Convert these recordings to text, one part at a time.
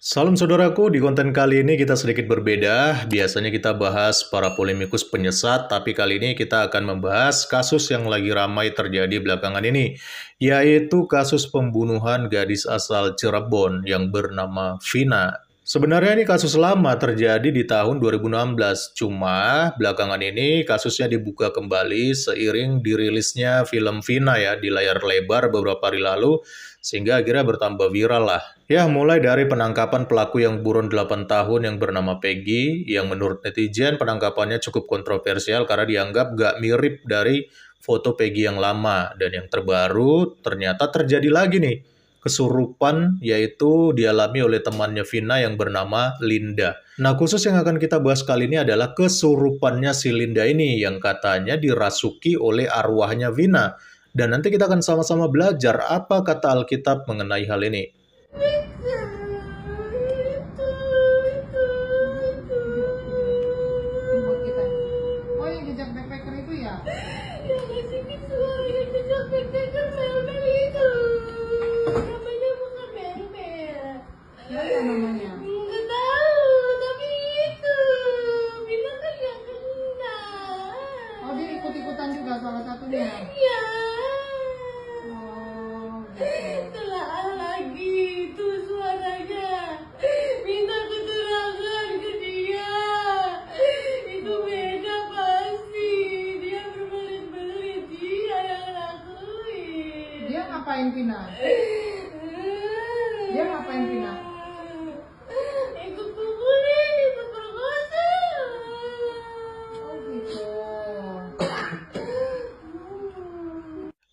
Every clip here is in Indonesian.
Salam saudaraku, di konten kali ini kita sedikit berbeda. Biasanya kita bahas para polemikus penyesat, tapi kali ini kita akan membahas kasus yang lagi ramai terjadi belakangan ini, yaitu kasus pembunuhan gadis asal Cirebon yang bernama Vina Sebenarnya ini kasus lama terjadi di tahun 2016, cuma belakangan ini kasusnya dibuka kembali seiring dirilisnya film Vina ya di layar lebar beberapa hari lalu, sehingga akhirnya bertambah viral lah. Ya, mulai dari penangkapan pelaku yang buron 8 tahun yang bernama Peggy, yang menurut netizen penangkapannya cukup kontroversial karena dianggap gak mirip dari foto Peggy yang lama, dan yang terbaru ternyata terjadi lagi nih kesurupan yaitu dialami oleh temannya Vina yang bernama Linda. Nah, khusus yang akan kita bahas kali ini adalah kesurupannya si Linda ini yang katanya dirasuki oleh arwahnya Vina. Dan nanti kita akan sama-sama belajar apa kata Alkitab mengenai hal ini. Oh, yang jejak backpacker itu ya? Yang jejak backpacker Dia ngapain Vina? Ikut ikut perkosa. Oh gitu.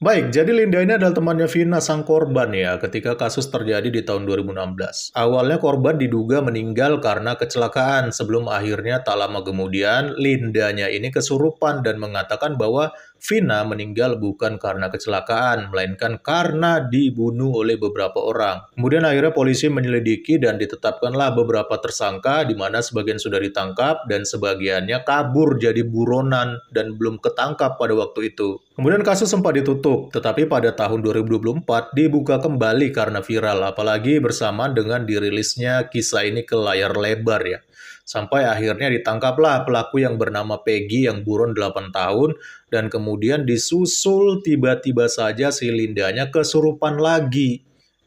Baik, jadi Linda ini adalah temannya Vina sang korban ya ketika kasus terjadi di tahun 2016. Awalnya korban diduga meninggal karena kecelakaan sebelum akhirnya tak lama kemudian Lindanya ini kesurupan dan mengatakan bahwa Vina meninggal bukan karena kecelakaan, melainkan karena dibunuh oleh beberapa orang. Kemudian akhirnya polisi menyelidiki dan ditetapkanlah beberapa tersangka, di mana sebagian sudah ditangkap dan sebagiannya kabur jadi buronan dan belum ketangkap pada waktu itu. Kemudian kasus sempat ditutup, tetapi pada tahun 2024 dibuka kembali karena viral, apalagi bersamaan dengan dirilisnya kisah ini ke layar lebar ya. Sampai akhirnya ditangkaplah pelaku yang bernama Peggy yang buron 8 tahun dan kemudian disusul tiba-tiba saja si Lindanya kesurupan lagi.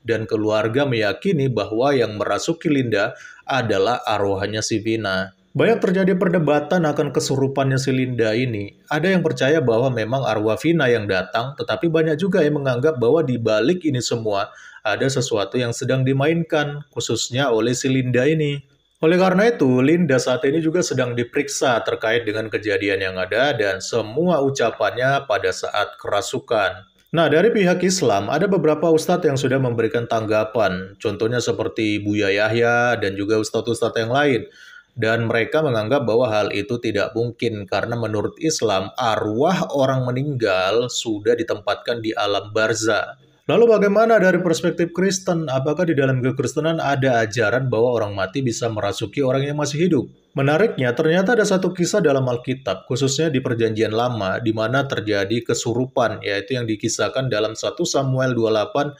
Dan keluarga meyakini bahwa yang merasuki Linda adalah arwahnya si Vina. Banyak terjadi perdebatan akan kesurupannya si Linda ini. Ada yang percaya bahwa memang arwah Vina yang datang, tetapi banyak juga yang menganggap bahwa di balik ini semua ada sesuatu yang sedang dimainkan, khususnya oleh si Linda ini. Oleh karena itu, Linda saat ini juga sedang diperiksa terkait dengan kejadian yang ada dan semua ucapannya pada saat kerasukan. Nah, dari pihak Islam, ada beberapa ustadz yang sudah memberikan tanggapan. Contohnya seperti Buya Yahya dan juga ustadz-ustadz yang lain. Dan mereka menganggap bahwa hal itu tidak mungkin karena menurut Islam, arwah orang meninggal sudah ditempatkan di alam barza. Lalu bagaimana dari perspektif Kristen? Apakah di dalam kekristenan ada ajaran bahwa orang mati bisa merasuki orang yang masih hidup? Menariknya, ternyata ada satu kisah dalam Alkitab, khususnya di Perjanjian Lama, di mana terjadi kesurupan, yaitu yang dikisahkan dalam 1 Samuel 28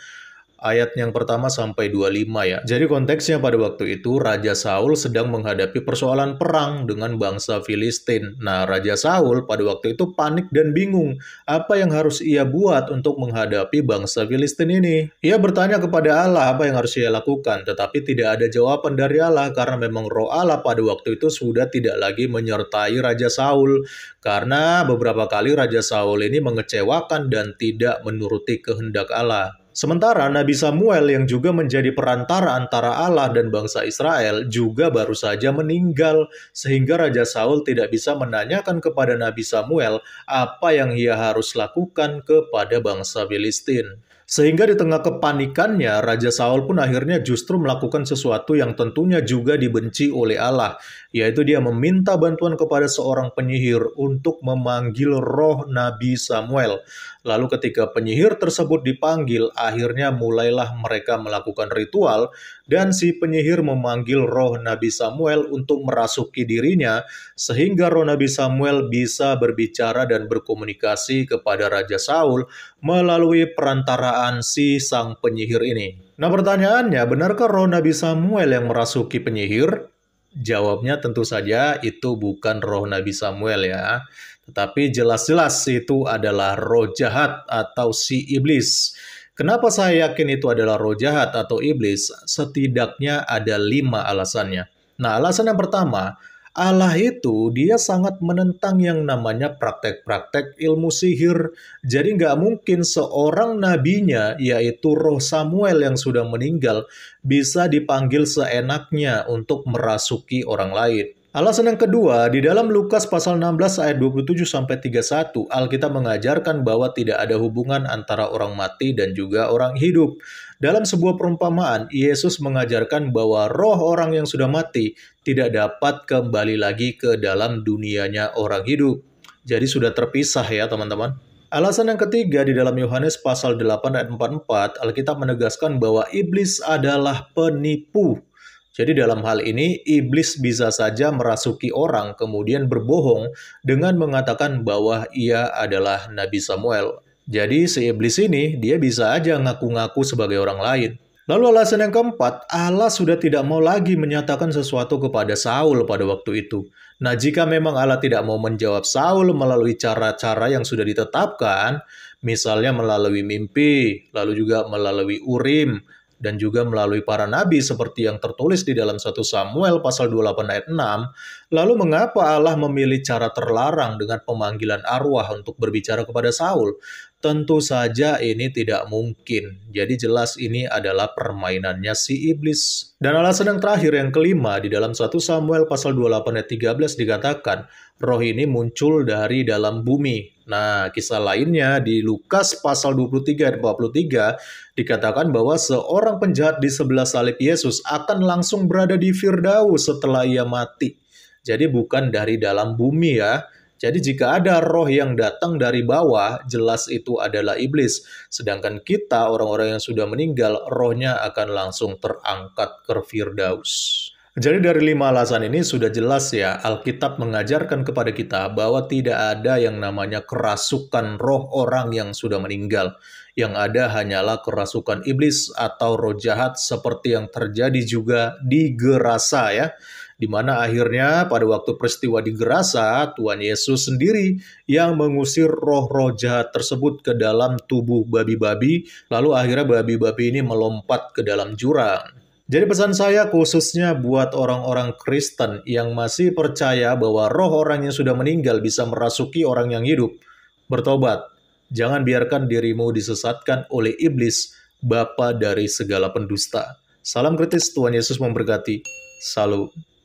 ayat yang pertama sampai 25 ya. Jadi konteksnya pada waktu itu Raja Saul sedang menghadapi persoalan perang dengan bangsa Filistin. Nah, Raja Saul pada waktu itu panik dan bingung apa yang harus ia buat untuk menghadapi bangsa Filistin ini. Ia bertanya kepada Allah apa yang harus ia lakukan, tetapi tidak ada jawaban dari Allah karena memang roh Allah pada waktu itu sudah tidak lagi menyertai Raja Saul karena beberapa kali Raja Saul ini mengecewakan dan tidak menuruti kehendak Allah. Sementara Nabi Samuel yang juga menjadi perantara antara Allah dan bangsa Israel juga baru saja meninggal sehingga Raja Saul tidak bisa menanyakan kepada Nabi Samuel apa yang ia harus lakukan kepada bangsa Filistin. Sehingga di tengah kepanikannya, Raja Saul pun akhirnya justru melakukan sesuatu yang tentunya juga dibenci oleh Allah, yaitu dia meminta bantuan kepada seorang penyihir untuk memanggil roh Nabi Samuel. Lalu ketika penyihir tersebut dipanggil, akhirnya mulailah mereka melakukan ritual dan si penyihir memanggil roh Nabi Samuel untuk merasuki dirinya sehingga roh Nabi Samuel bisa berbicara dan berkomunikasi kepada Raja Saul melalui perantara si sang penyihir ini. Nah pertanyaannya, benarkah roh Nabi Samuel yang merasuki penyihir? Jawabnya tentu saja itu bukan roh Nabi Samuel ya. Tetapi jelas-jelas itu adalah roh jahat atau si iblis. Kenapa saya yakin itu adalah roh jahat atau iblis? Setidaknya ada lima alasannya. Nah, alasan yang pertama, Allah itu dia sangat menentang yang namanya praktek-praktek ilmu sihir. Jadi nggak mungkin seorang nabinya, yaitu roh Samuel yang sudah meninggal, bisa dipanggil seenaknya untuk merasuki orang lain. Alasan yang kedua, di dalam Lukas pasal 16 ayat 27 sampai 31, Alkitab mengajarkan bahwa tidak ada hubungan antara orang mati dan juga orang hidup. Dalam sebuah perumpamaan, Yesus mengajarkan bahwa roh orang yang sudah mati tidak dapat kembali lagi ke dalam dunianya orang hidup. Jadi sudah terpisah ya, teman-teman. Alasan yang ketiga di dalam Yohanes pasal 8 ayat 44, Alkitab menegaskan bahwa iblis adalah penipu. Jadi dalam hal ini, iblis bisa saja merasuki orang kemudian berbohong dengan mengatakan bahwa ia adalah Nabi Samuel. Jadi si iblis ini, dia bisa aja ngaku-ngaku sebagai orang lain. Lalu alasan yang keempat, Allah sudah tidak mau lagi menyatakan sesuatu kepada Saul pada waktu itu. Nah, jika memang Allah tidak mau menjawab Saul melalui cara-cara yang sudah ditetapkan, misalnya melalui mimpi, lalu juga melalui urim, dan juga melalui para nabi seperti yang tertulis di dalam 1 Samuel pasal 28 ayat 6, lalu mengapa Allah memilih cara terlarang dengan pemanggilan arwah untuk berbicara kepada Saul? Tentu saja ini tidak mungkin. Jadi jelas ini adalah permainannya si iblis. Dan alasan yang terakhir yang kelima di dalam 1 Samuel pasal 28 ayat 13 dikatakan roh ini muncul dari dalam bumi. Nah, kisah lainnya di Lukas pasal 23 ayat 43 dikatakan bahwa seorang penjahat di sebelah salib Yesus akan langsung berada di Firdaus setelah ia mati. Jadi bukan dari dalam bumi ya. Jadi jika ada roh yang datang dari bawah, jelas itu adalah iblis. Sedangkan kita, orang-orang yang sudah meninggal, rohnya akan langsung terangkat ke Firdaus. Jadi dari lima alasan ini sudah jelas ya, Alkitab mengajarkan kepada kita bahwa tidak ada yang namanya kerasukan roh orang yang sudah meninggal. Yang ada hanyalah kerasukan iblis atau roh jahat seperti yang terjadi juga di Gerasa ya di mana akhirnya pada waktu peristiwa di Gerasa, Tuhan Yesus sendiri yang mengusir roh-roh jahat tersebut ke dalam tubuh babi-babi, lalu akhirnya babi-babi ini melompat ke dalam jurang. Jadi pesan saya khususnya buat orang-orang Kristen yang masih percaya bahwa roh orang yang sudah meninggal bisa merasuki orang yang hidup, bertobat. Jangan biarkan dirimu disesatkan oleh iblis, bapa dari segala pendusta. Salam kritis, Tuhan Yesus memberkati. Salam.